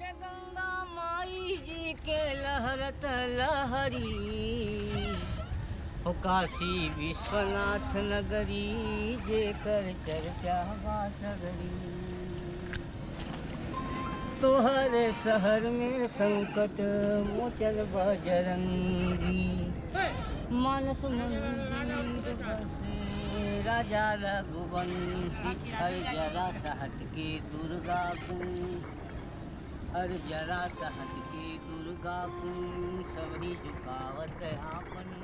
गंगा माई जी के लहरत लहरी हो काशी विश्वनाथ नगरी जेकर चर्चा बासगरी तोहर शहर में संकट मोचल बजरंगी मानस राजा रघुवंशी हर जरा सहत की दुर्गा गुण हर जरा सहत की दुर्गा सभी झुकावत आपन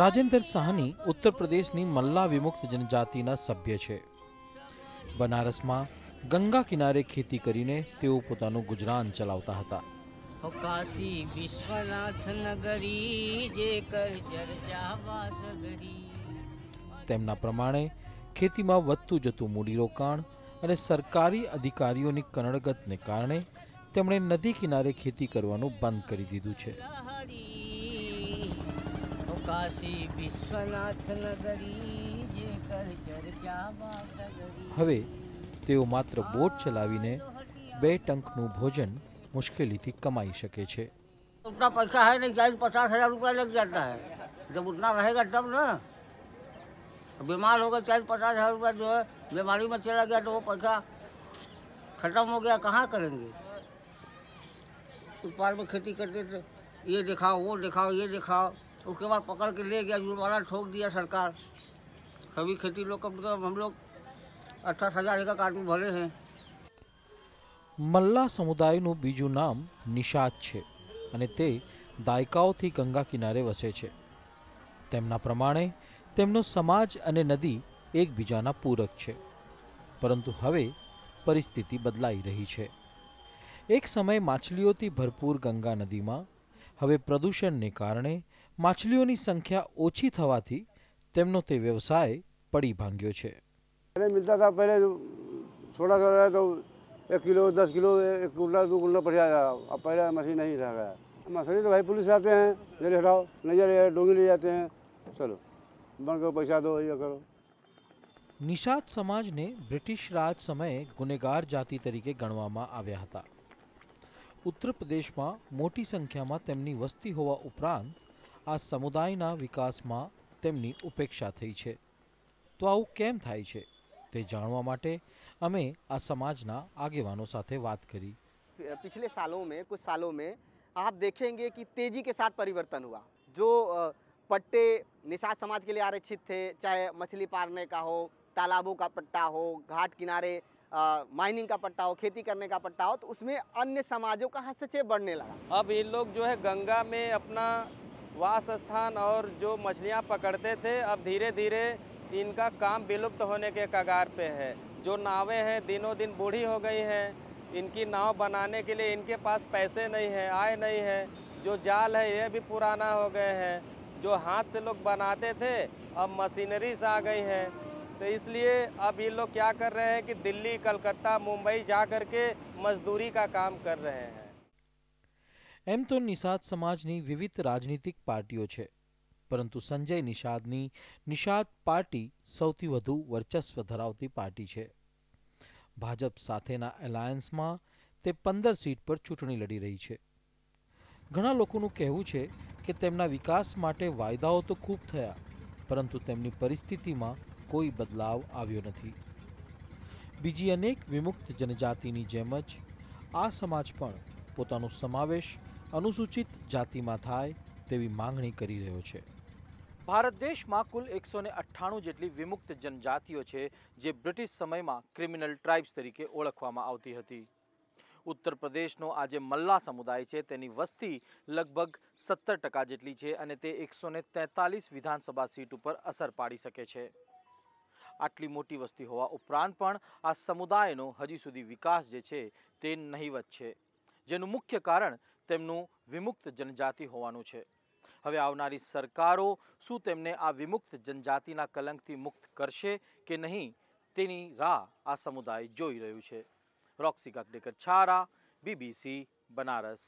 રાજેન્દ્ર સાહની ઉત્તર પ્રદેશની મલ્લા વિમુક્ત જનજાતિના સભ્ય છે બનારસમાં ગંગા કિનારે ખેતી કરીને તેઓ પોતાનું ગુજરાન ચલાવતા હતા તેમના પ્રમાણે ખેતીમાં વધતું જતું મૂડીરોકાણ અને સરકારી અધિકારીઓની કણગતને કારણે તેમણે નદી કિનારે ખેતી કરવાનું બંધ કરી દીધું છે હવે તેઓ માત્ર બોટ ચલાવીને બે ટંકનું ભોજન મુશ્કેલીથી કમાઈ શકે છે उतना पैसा है नहीं चालीस पचास हजार रुपया लग जाता है जब उतना रहेगा तब બિમાર હોગા 40 50000 રૂપિયા જો વેબારીમાં છે લાગ્યા તો પૈસા ખતમ હો ગયા ક્યાં karenge ઉપરમાં ખેતી કરતો તો યે દેખાઓ વો દેખાઓ યે દેખાઓ ઉસકે બાદ પકડી કે લે ગયા જુવાળા ઠોક દિયા સરકાર કવી ખેતીલોકો પણ હમ લોકો 18000 રૂપિયા કા કાર્ડ ભલે છે મલ્લા સમુદાય નો બીજુ નામ નિશાત છે અને તે દાયકાઓ થી ગંગા કિનારે વસે છે તેમના પ્રમાણે તેમનો સમાજ અને નદી એકબીજાના પૂરક છે પરંતુ હવે પરિસ્થિતિ બદલાઈ રહી છે એક સમયે માછલીઓથી ભરપૂર ગંગા નદીમાં હવે પ્રદૂષણને કારણે માછલીઓની સંખ્યા ઓછી થવાથી તેમનો તે વ્યવસાય પડી ભાંગ્યો છે पहले મિલતા था पहले થોડા कर रहा तो एक किलो दस किलो एक कुल्ला दो कुल्ला पड़ जाता अब पहले मछली नहीं रह गया मछली तो भाई पुलिस आते हैं जल्दी हटाओ नहीं जल्दी डोंगी બનકો પૈસા તો એ કરો નિશાદ સમાજને બ્રિટિશ રાજ સમય ગુનેગાર જાતિ તરીકે ગણવામાં આવ્યા હતા ઉત્તર પ્રદેશમાં મોટી સંખ્યામાં તેમની વસ્તી હોવા ઉપપ્રંત આ સમુદાયના વિકાસમાં તેમની ઉપેક્ષા થઈ છે તો આવું કેમ થાય છે તે જાણવા માટે અમે આ સમાજના આગેવાનો સાથે વાત કરી पिछले सालों में कुछ सालों में आप देखेंगे कि तेजी के साथ परिवर्तन हुआ जो पट्टे निषाद समाज के लिए आरक्षित थे चाहे मछली पालने का हो तालाबों का पट्टा हो घाट किनारे माइनिंग का पट्टा हो खेती करने का पट्टा हो तो उसमें अन्य समाजों का हस्तक्षेप बढ़ने लगा अब ये लोग जो है गंगा में अपना वास स्थान और जो मछलियाँ पकड़ते थे अब धीरे धीरे इनका काम विलुप्त होने के कगार पे है जो नावें हैं दिनों दिन बूढ़ी हो गई हैं इनकी नाव बनाने के लिए इनके पास पैसे नहीं हैं आय नहीं है जो जाल है यह भी पुराना हो गए हैं जो हाथ से लोग बनाते थे अब मशीनरी से आ गई हैं तो इसलिए अब ये लोग क्या कर रहे हैं कि दिल्ली कलकत्ता मुंबई जा करके मजदूरी का काम कर रहे हैं एम तो निषाद समाज विविध राजनीतिक पार्टी है परंतु संजय निषाद निषाद पार्टी सौ वर्चस्व धरावती पार्टी है भाजप साथ एलायंस में पंदर सीट पर चूंटी लड़ी रही है ઘણા લોકોનું કહેવું છે કે તેમના વિકાસ માટે વાયદાઓ તો ખૂબ થયા પરંતુ તેમની પરિસ્થિતિમાં કોઈ બદલાવ આવ્યો નથી બીજી અનેક વિમુક્ત જનજાતિની જેમ જ આ સમાજ પણ પોતાનો સમાવેશ અનુસૂચિત જાતિમાં થાય તેવી માંગણી કરી રહ્યો છે ભારત દેશમાં કુલ એકસો ને અઠ્ઠાણું જેટલી વિમુક્ત જનજાતિઓ છે જે બ્રિટિશ સમયમાં ક્રિમિનલ ટ્રાઇબ્સ તરીકે ઓળખવામાં આવતી હતી ઉત્તર પ્રદેશનો આ જે મલ્લા સમુદાય છે તેની વસ્તી લગભગ સત્તર ટકા જેટલી છે અને તે એકસો ને તેતાલીસ વિધાનસભા સીટ ઉપર અસર પાડી શકે છે આટલી મોટી વસ્તી હોવા ઉપરાંત પણ આ સમુદાયનો હજી સુધી વિકાસ જે છે તે નહીવત છે જેનું મુખ્ય કારણ તેમનું વિમુક્ત જનજાતિ હોવાનું છે હવે આવનારી સરકારો શું તેમને આ વિમુક્ત જનજાતિના કલંકથી મુક્ત કરશે કે નહીં તેની રાહ આ સમુદાય જોઈ રહ્યું છે रॉक्सी काकडेकर छारा बीबीसी बनारस